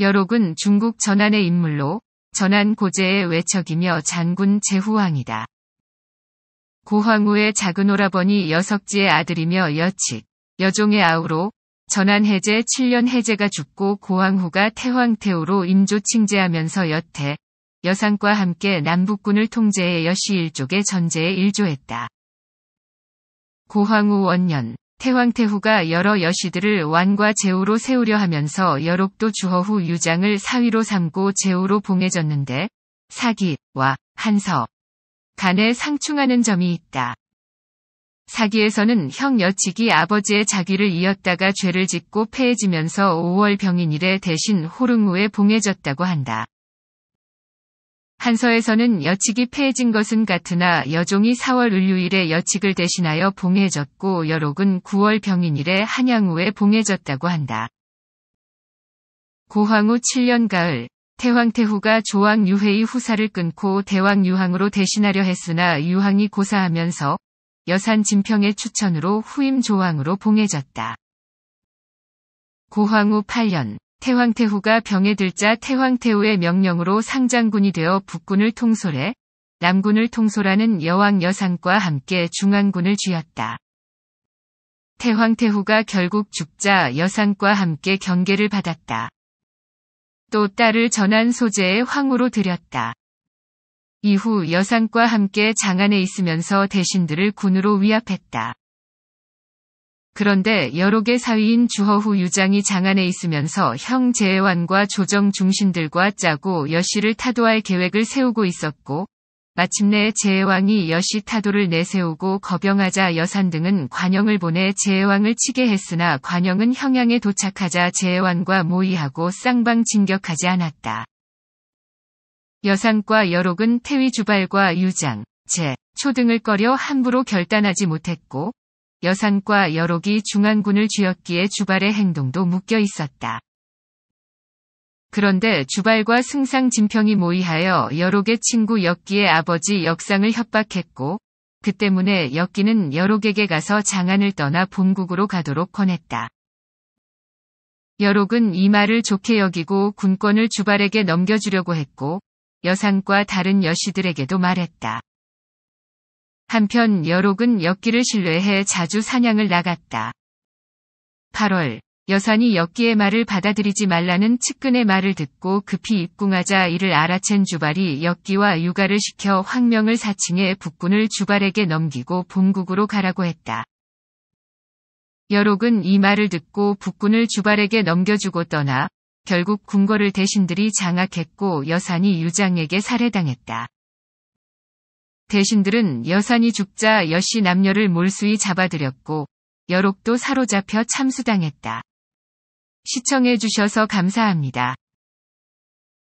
여록은 중국 전한의 인물로 전한 고제의 외척이며 장군 제후왕이다. 고황후의 작은 오라버니 여석지의 아들이며 여칙, 여종의 아우로 전한 해제 7년 해제가 죽고 고황후가 태황태후로 인조 칭제하면서 여태 여상과 함께 남북군을 통제해 여시 일족의 전제에 일조했다. 고황후 원년 태왕태후가 여러 여시들을 왕과 제후로 세우려 하면서 여록도 주허후 유장을 사위로 삼고 제후로 봉해졌는데 사기와 한서 간에 상충하는 점이 있다. 사기에서는 형 여칙이 아버지의 자기를 이었다가 죄를 짓고 패해지면서 5월 병인일에 대신 호릉우에 봉해졌다고 한다. 한서에서는 여칙이 폐해진 것은 같으나 여종이 4월 을유일에 여칙을 대신하여 봉해졌고 여록은 9월 병인일에 한양후에 봉해졌다고 한다. 고황후 7년 가을 태황태후가 조왕 유해의 후사를 끊고 대왕 유황으로 대신하려 했으나 유황이 고사하면서 여산 진평의 추천으로 후임 조왕으로 봉해졌다. 고황후 8년 태황태후가 병에 들자 태황태후의 명령으로 상장군이 되어 북군을 통솔해 남군을 통솔하는 여왕 여상과 함께 중앙군을 쥐었다. 태황태후가 결국 죽자 여상과 함께 경계를 받았다. 또 딸을 전한 소재의 황후로 들였다. 이후 여상과 함께 장안에 있으면서 대신들을 군으로 위압했다. 그런데 여러 개 사위인 주허후 유장이 장안에 있으면서 형 재해완과 조정 중신들과 짜고 여씨를 타도할 계획을 세우고 있었고 마침내 재해왕이 여씨 타도를 내세우고 거병하자 여산 등은 관영을 보내 재해왕을 치게 했으나 관영은 형양에 도착하자 재해왕과 모의하고 쌍방 진격하지 않았다. 여상과 여록은 태위 주발과 유장, 제, 초 등을 꺼려 함부로 결단하지 못했고 여상과 여록이 중앙군을 쥐었기에 주발의 행동도 묶여 있었다. 그런데 주발과 승상 진평이 모의하여 여록의 친구 역기의 아버지 역상을 협박했고 그 때문에 역기는 여록에게 가서 장안을 떠나 본국으로 가도록 권했다. 여록은 이 말을 좋게 여기고 군권을 주발에게 넘겨주려고 했고 여상과 다른 여시들에게도 말했다. 한편 여록은 역기를 신뢰해 자주 사냥을 나갔다. 8월 여산이 역기의 말을 받아들이지 말라는 측근의 말을 듣고 급히 입궁하자 이를 알아챈 주발이 역기와 육아를 시켜 황명을 사칭해 북군을 주발에게 넘기고 본국으로 가라고 했다. 여록은 이 말을 듣고 북군을 주발에게 넘겨주고 떠나 결국 궁궐을 대신들이 장악했고 여산이 유장에게 살해당했다. 대신들은 여산이 죽자 여씨 남녀를 몰수히 잡아들였고 여록도 사로잡혀 참수당했다. 시청해주셔서 감사합니다.